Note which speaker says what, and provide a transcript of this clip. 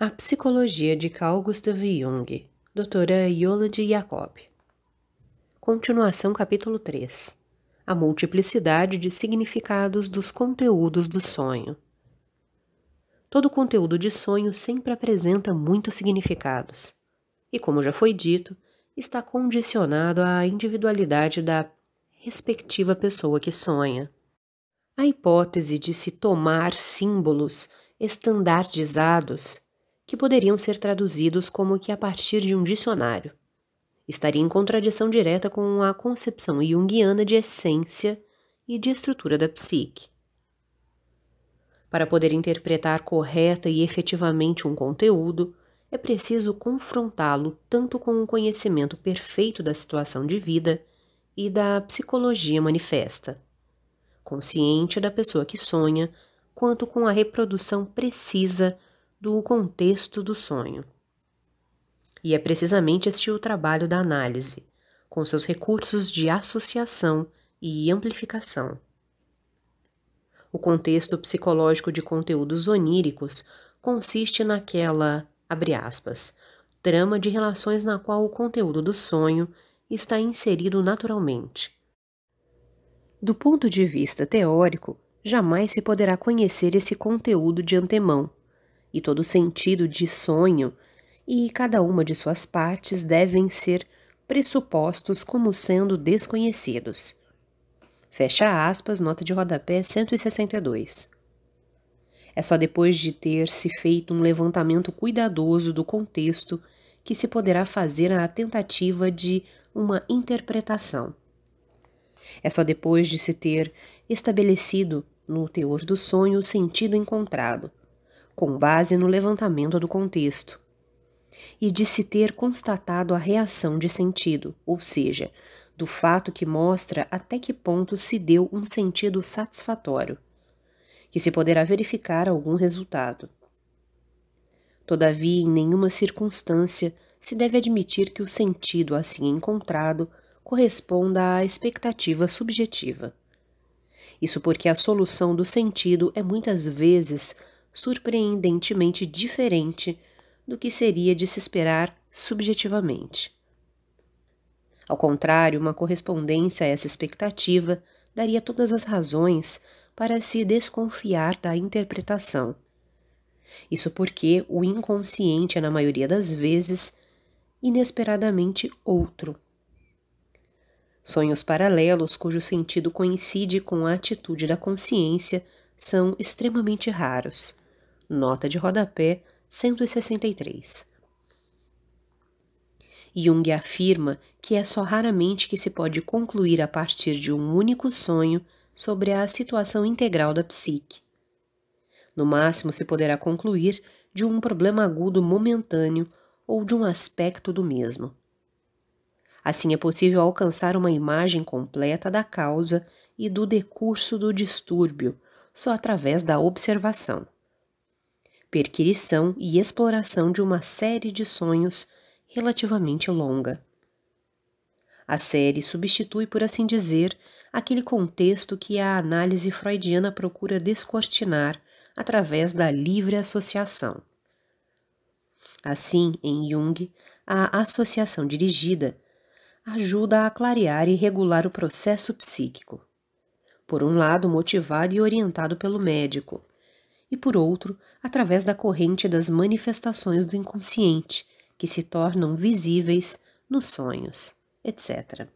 Speaker 1: A Psicologia de Carl Gustav Jung, doutora Yola de Jacob. Continuação capítulo 3. A multiplicidade de significados dos conteúdos do sonho. Todo conteúdo de sonho sempre apresenta muitos significados, e como já foi dito, está condicionado à individualidade da respectiva pessoa que sonha. A hipótese de se tomar símbolos estandardizados que poderiam ser traduzidos como que a partir de um dicionário. Estaria em contradição direta com a concepção junguiana de essência e de estrutura da psique. Para poder interpretar correta e efetivamente um conteúdo, é preciso confrontá-lo tanto com o um conhecimento perfeito da situação de vida e da psicologia manifesta, consciente da pessoa que sonha, quanto com a reprodução precisa do contexto do sonho. E é precisamente este o trabalho da análise, com seus recursos de associação e amplificação. O contexto psicológico de conteúdos oníricos consiste naquela, abre aspas, trama de relações na qual o conteúdo do sonho está inserido naturalmente. Do ponto de vista teórico, jamais se poderá conhecer esse conteúdo de antemão, e todo sentido de sonho, e cada uma de suas partes devem ser pressupostos como sendo desconhecidos. Fecha aspas, nota de rodapé 162. É só depois de ter-se feito um levantamento cuidadoso do contexto que se poderá fazer a tentativa de uma interpretação. É só depois de se ter estabelecido no teor do sonho o sentido encontrado, com base no levantamento do contexto, e de se ter constatado a reação de sentido, ou seja, do fato que mostra até que ponto se deu um sentido satisfatório, que se poderá verificar algum resultado. Todavia, em nenhuma circunstância se deve admitir que o sentido assim encontrado corresponda à expectativa subjetiva. Isso porque a solução do sentido é muitas vezes surpreendentemente diferente do que seria de se esperar subjetivamente. Ao contrário, uma correspondência a essa expectativa daria todas as razões para se desconfiar da interpretação. Isso porque o inconsciente é, na maioria das vezes, inesperadamente outro. Sonhos paralelos cujo sentido coincide com a atitude da consciência são extremamente raros. Nota de rodapé 163. Jung afirma que é só raramente que se pode concluir a partir de um único sonho sobre a situação integral da psique. No máximo, se poderá concluir de um problema agudo momentâneo ou de um aspecto do mesmo. Assim, é possível alcançar uma imagem completa da causa e do decurso do distúrbio só através da observação perquirição e exploração de uma série de sonhos relativamente longa. A série substitui, por assim dizer, aquele contexto que a análise freudiana procura descortinar através da livre associação. Assim, em Jung, a associação dirigida ajuda a clarear e regular o processo psíquico. Por um lado, motivado e orientado pelo médico, e, por outro, através da corrente das manifestações do inconsciente, que se tornam visíveis nos sonhos, etc.